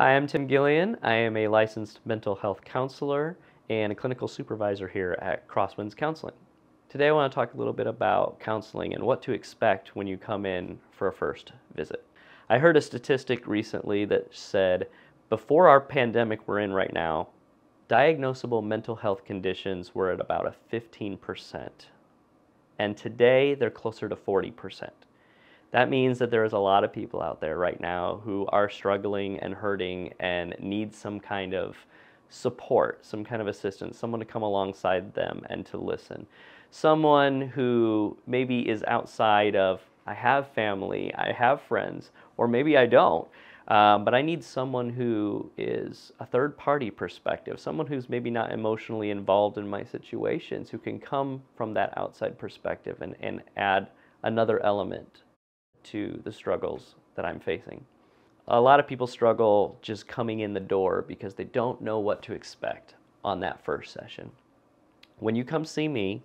Hi, I'm Tim Gillian. I am a licensed mental health counselor and a clinical supervisor here at Crosswinds Counseling. Today I want to talk a little bit about counseling and what to expect when you come in for a first visit. I heard a statistic recently that said before our pandemic we're in right now, diagnosable mental health conditions were at about a 15%. And today they're closer to 40%. That means that there is a lot of people out there right now who are struggling and hurting and need some kind of support, some kind of assistance, someone to come alongside them and to listen. Someone who maybe is outside of, I have family, I have friends, or maybe I don't. Um, but I need someone who is a third party perspective, someone who's maybe not emotionally involved in my situations, who can come from that outside perspective and, and add another element to the struggles that I'm facing. A lot of people struggle just coming in the door because they don't know what to expect on that first session. When you come see me,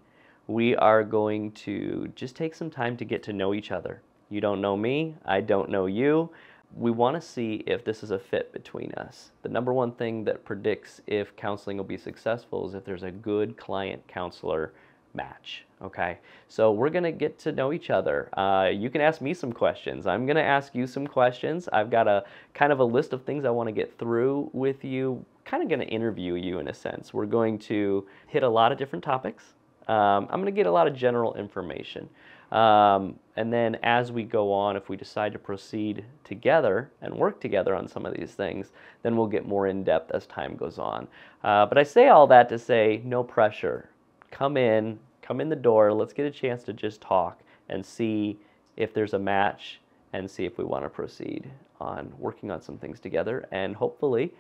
we are going to just take some time to get to know each other. You don't know me, I don't know you. We want to see if this is a fit between us. The number one thing that predicts if counseling will be successful is if there's a good client counselor match. Okay, so we're gonna get to know each other. Uh, you can ask me some questions. I'm gonna ask you some questions. I've got a kind of a list of things I want to get through with you. Kind of gonna interview you in a sense. We're going to hit a lot of different topics. Um, I'm gonna get a lot of general information. Um, and then as we go on, if we decide to proceed together and work together on some of these things, then we'll get more in depth as time goes on. Uh, but I say all that to say no pressure come in, come in the door, let's get a chance to just talk and see if there's a match and see if we want to proceed on working on some things together and hopefully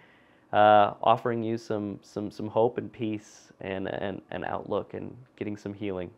uh, offering you some, some, some hope and peace and, and, and outlook and getting some healing.